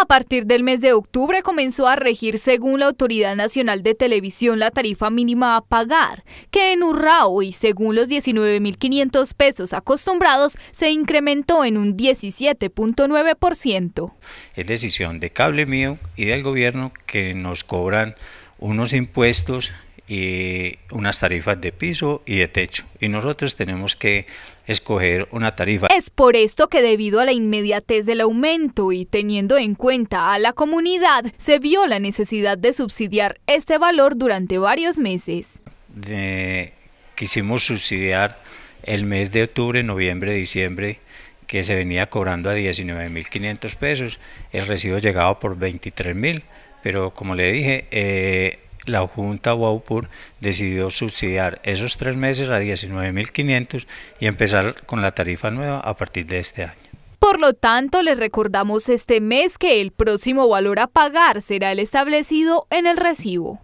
A partir del mes de octubre comenzó a regir según la Autoridad Nacional de Televisión la tarifa mínima a pagar, que en Urrao y según los 19.500 pesos acostumbrados se incrementó en un 17.9%. Es decisión de Cable Mío y del gobierno que nos cobran unos impuestos y unas tarifas de piso y de techo. Y nosotros tenemos que escoger una tarifa. Es por esto que debido a la inmediatez del aumento y teniendo en cuenta a la comunidad, se vio la necesidad de subsidiar este valor durante varios meses. quisimos subsidiar el mes de octubre, noviembre, diciembre, que se venía cobrando a 19.500 pesos. El recibo llegaba por 23.000, pero como le dije, eh, la Junta Waupur decidió subsidiar esos tres meses a 19.500 y empezar con la tarifa nueva a partir de este año. Por lo tanto, les recordamos este mes que el próximo valor a pagar será el establecido en el recibo.